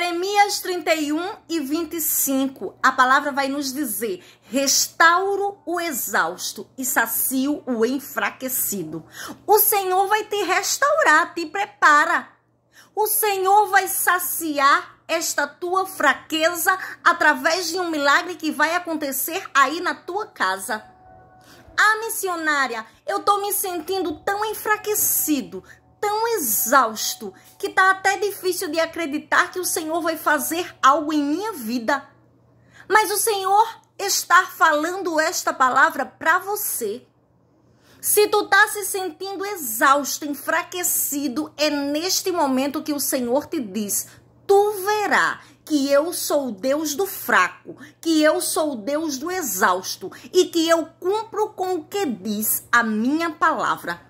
Jeremias 31 e 25, a palavra vai nos dizer: restauro o exausto e sacio o enfraquecido. O Senhor vai te restaurar, te prepara. O Senhor vai saciar esta tua fraqueza através de um milagre que vai acontecer aí na tua casa. Ah, missionária, eu estou me sentindo tão enfraquecido, tão exausto que tá até difícil de acreditar que o Senhor vai fazer algo em minha vida. Mas o Senhor está falando esta palavra para você. Se tu tá se sentindo exausto, enfraquecido, é neste momento que o Senhor te diz: tu verá que eu sou o Deus do fraco, que eu sou o Deus do exausto e que eu cumpro com o que diz a minha palavra.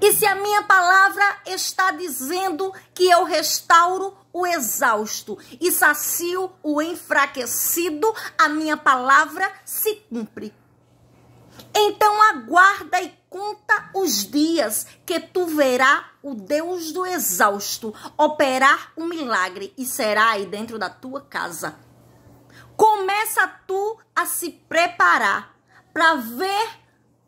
E se a minha palavra está dizendo que eu restauro o exausto e sacio o enfraquecido, a minha palavra se cumpre. Então aguarda e conta os dias que tu verá o Deus do exausto operar um milagre e será aí dentro da tua casa. Começa tu a se preparar para ver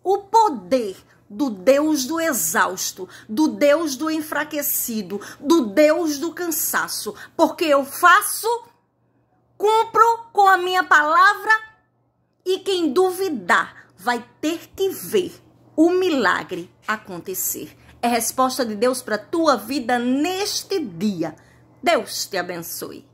o poder do Deus do exausto, do Deus do enfraquecido, do Deus do cansaço, porque eu faço, cumpro com a minha palavra e quem duvidar vai ter que ver o milagre acontecer. É resposta de Deus para tua vida neste dia. Deus te abençoe.